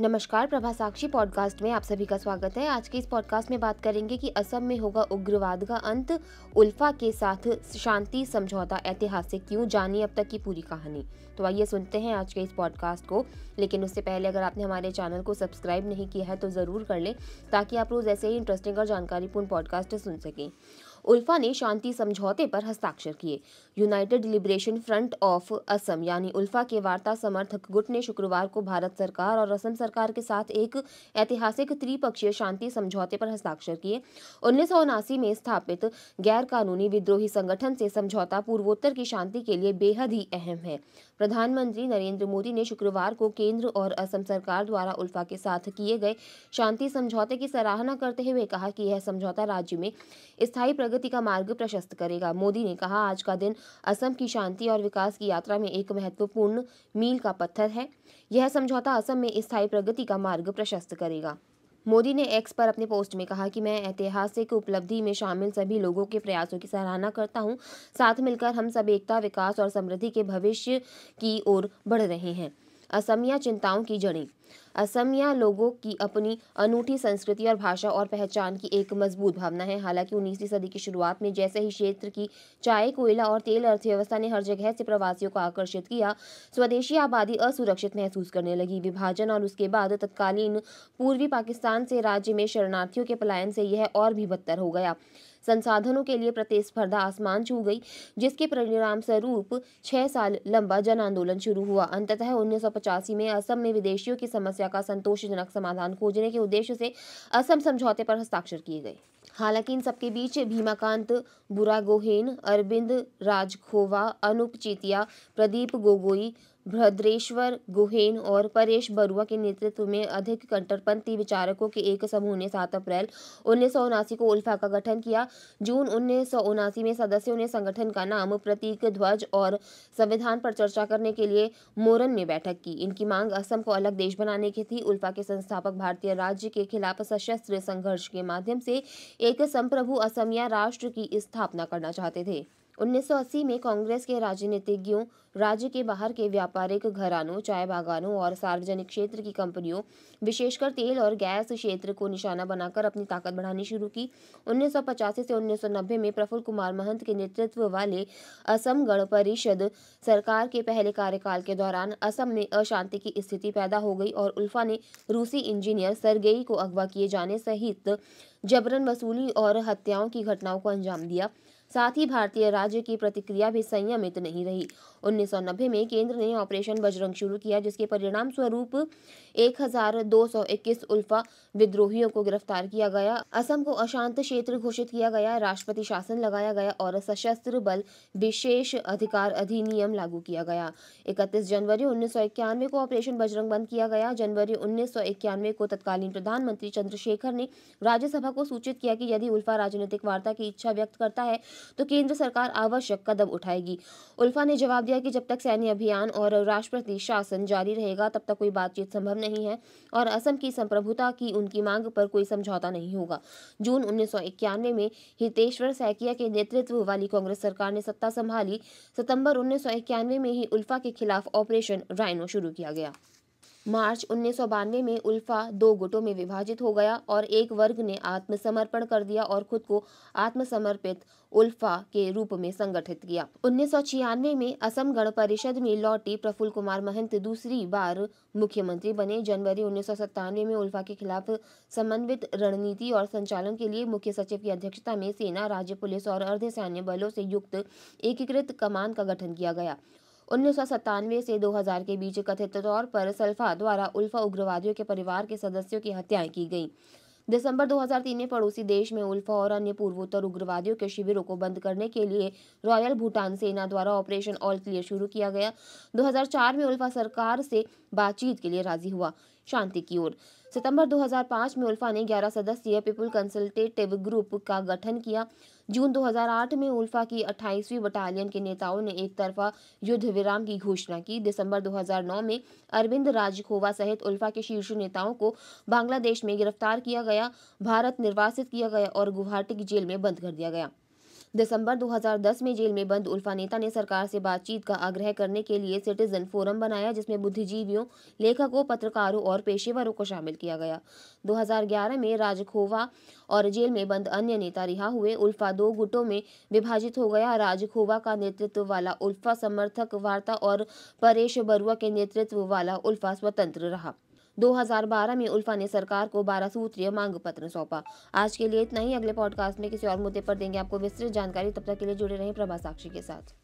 नमस्कार प्रभा साक्षी पॉडकास्ट में आप सभी का स्वागत है आज के इस पॉडकास्ट में बात करेंगे कि असम में होगा उग्रवाद का अंत उल्फा के साथ शांति समझौता ऐतिहासिक क्यों जानिए अब तक की पूरी कहानी तो आइए सुनते हैं आज के इस पॉडकास्ट को लेकिन उससे पहले अगर आपने हमारे चैनल को सब्सक्राइब नहीं किया है तो ज़रूर कर लें ताकि आप रोज़ ऐसे ही इंटरेस्टिंग और जानकारीपूर्ण पॉडकास्ट सुन सकें उल्फा ने शांति समझौते पर हस्ताक्षर किए United Liberation Front of Assam यानी उल्फा के वार्ता समर्थक गुट ने शुक्रवार को भारत सरकार और असम सरकार के साथ एक ऐतिहासिक त्रिपक्षीय शांति समझौते पर हस्ताक्षर किए उन्नीस में स्थापित गैर कानूनी विद्रोही संगठन से समझौता पूर्वोत्तर की शांति के लिए बेहद ही अहम है प्रधानमंत्री नरेंद्र मोदी ने शुक्रवार को केंद्र और असम सरकार द्वारा उल्फा के साथ किए गए शांति समझौते की सराहना करते हुए कहा कि यह समझौता राज्य में स्थायी प्रगति का मार्ग प्रशस्त करेगा मोदी ने कहा आज का दिन असम की शांति और विकास की यात्रा में एक महत्वपूर्ण मील का पत्थर है यह समझौता असम में स्थायी प्रगति का मार्ग प्रशस्त करेगा मोदी ने एक्स पर अपने पोस्ट में कहा कि मैं ऐतिहासिक उपलब्धि में शामिल सभी लोगों के प्रयासों की सराहना करता हूं साथ मिलकर हम सब एकता विकास और समृद्धि के भविष्य की ओर बढ़ रहे हैं असमिया चिंताओं की जड़ें असमिया लोगों की अपनी अनूठी संस्कृति और भाषा और पहचान की एक मजबूत भावना है हालांकि उन्नीसवीं सदी की शुरुआत में जैसे ही क्षेत्र की चाय कोयला और तेल अर्थव्यवस्था ने हर जगह से प्रवासियों को आकर्षित किया स्वदेशी आबादी असुरक्षित महसूस करने लगी विभाजन और उसके बाद तत्कालीन पूर्वी पाकिस्तान से राज्य में शरणार्थियों के पलायन से यह और भी बदतर हो गया संसाधनों के लिए प्रतिस्पर्धा आसमान छू गई जिसके परिणाम स्वरूप छह साल लंबा जन आंदोलन शुरू हुआ अंततः उन्नीस में असम में विदेशियों की समस्या समस्या का संतोषजनक समाधान खोजने के उद्देश्य से असम समझौते पर हस्ताक्षर किए गए हालांकि इन सबके बीच भीमाकांत बुरागोहेन अरविंद राजखोवा अनुप चेतिया प्रदीप गोगोई भद्रेश्वर गुहेन और परेश बरुआ के नेतृत्व में अधिक कट्टरपंथी विचारकों के एक समूह ने सात अप्रैल उन्नीस को उल्फा का गठन किया जून उन्नीस में सदस्यों ने संगठन का नाम प्रतीक ध्वज और संविधान पर चर्चा करने के लिए मोरन में बैठक की इनकी मांग असम को अलग देश बनाने की थी उल्फा के संस्थापक भारतीय राज्य के खिलाफ सशस्त्र संघर्ष के माध्यम से एक संप्रभु असमिया राष्ट्र की स्थापना करना चाहते थे 1980 में कांग्रेस के राजनीतिज्ञों राज्य के बाहर के व्यापारिक घरानों चाय बागानों और सार्वजनिक क्षेत्र की कंपनियों विशेषकर तेल और गैस क्षेत्र को निशाना बनाकर अपनी ताकत बढ़ानी शुरू की उन्नीस से उन्नीस में प्रफुल्ल कुमार महंत के नेतृत्व वाले असम गण परिषद सरकार के पहले कार्यकाल के दौरान असम में अशांति की स्थिति पैदा हो गई और उल्फा ने रूसी इंजीनियर सरगेई को अगवा किए जाने सहित जबरन वसूली और हत्याओं की घटनाओं को अंजाम दिया साथ ही भारतीय राज्य की प्रतिक्रिया भी संयमित नहीं रही उन्नीस में केंद्र ने ऑपरेशन बजरंग शुरू किया जिसके परिणाम स्वरूप 1221 उल्फा विद्रोहियों को गिरफ्तार किया गया असम को अशांत क्षेत्र घोषित किया गया राष्ट्रपति शासन लगाया गया और सशस्त्र बल विशेष अधिकार अधिनियम लागू किया गया इकतीस जनवरी उन्नीस को ऑपरेशन बजरंग बंद किया गया जनवरी उन्नीस को तत्कालीन प्रधानमंत्री चंद्रशेखर ने राज्यसभा को सूचित किया कि यदि उल्फा राजनीतिक वार्ता की इच्छा व्यक्त करता है तो केंद्र सरकार आवश्यक कदम उठाएगी उल्फा ने जवाब दिया कि जब तक सैन्य अभियान और राष्ट्रपति शासन जारी रहेगा तब तक कोई बातचीत संभव नहीं है और असम की संप्रभुता की उनकी मांग पर कोई समझौता नहीं होगा जून उन्नीस में हितेश्वर सैकिया के नेतृत्व वाली कांग्रेस सरकार ने सत्ता संभाली सितंबर उन्नीस में ही उल्फा के खिलाफ ऑपरेशन राइनो शुरू किया गया मार्च उन्नीस में उल्फा दो गुटों में विभाजित हो गया और एक वर्ग ने आत्मसमर्पण कर दिया और खुद को आत्मसमर्पित उल्फा के रूप में संगठित किया उन्नीस में असम गण परिषद में लौटी प्रफुल्ल कुमार महंत दूसरी बार मुख्यमंत्री बने जनवरी उन्नीस में उल्फा के खिलाफ समन्वित रणनीति और संचालन के लिए मुख्य सचिव की अध्यक्षता में सेना राज्य पुलिस और अर्ध सैन्य बलों से युक्त एकीकृत कमान का गठन किया गया 1997 से 2000 के बीच कथित तौर पर सल्फा द्वारा उल्फा उग्रवादियों के परिवार के सदस्यों की हत्याएं की गईं दिसंबर 2003 में पड़ोसी देश में उल्फा और अन्य पूर्वोत्तर उग्रवादियों के शिविरों को बंद करने के लिए रॉयल भूटान सेना द्वारा ऑपरेशन ऑल क्लियर शुरू किया गया 2004 में उल्फा सरकार से बातचीत के लिए राजी हुआ शांति की ओर सितंबर 2005 में उल्फा ने 11 सदस्यीय पीपुल कंसल्टेटिव ग्रुप का गठन किया जून 2008 में उल्फा की 28वीं बटालियन के नेताओं ने एक तरफा युद्ध विराम की घोषणा की दिसंबर 2009 में अरविंद राजखोवा सहित उल्फा के शीर्ष नेताओं को बांग्लादेश में गिरफ्तार किया गया भारत निर्वासित किया गया और गुवाहाटी की जेल में बंद कर दिया गया दिसंबर 2010 में जेल में बंद उल्फा नेता ने सरकार से बातचीत का आग्रह करने के लिए सिटीजन फोरम बनाया जिसमें बुद्धिजीवियों लेखकों पत्रकारों और पेशेवरों को शामिल किया गया 2011 में राजखोवा और जेल में बंद अन्य नेता रिहा हुए उल्फा दो गुटों में विभाजित हो गया राजखोवा का नेतृत्व वाला उल्फा समर्थक वार्ता और परेश बरुआ के नेतृत्व वाला उल्फा स्वतंत्र रहा 2012 में उल्फा ने सरकार को बारह सूत्रीय मांग पत्र सौंपा आज के लिए इतना ही अगले पॉडकास्ट में किसी और मुद्दे पर देंगे आपको विस्तृत जानकारी तब तक के लिए जुड़े रहें प्रभा साक्षी के साथ